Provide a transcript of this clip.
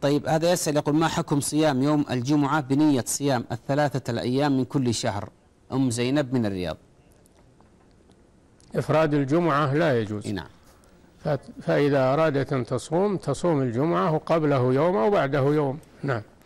طيب هذا يسأل يقول ما حكم صيام يوم الجمعة بنية صيام الثلاثة الأيام من كل شهر أم زينب من الرياض إفراد الجمعة لا يجوز نعم فإذا أرادت أن تصوم تصوم الجمعة قبله يوم أو بعده يوم نعم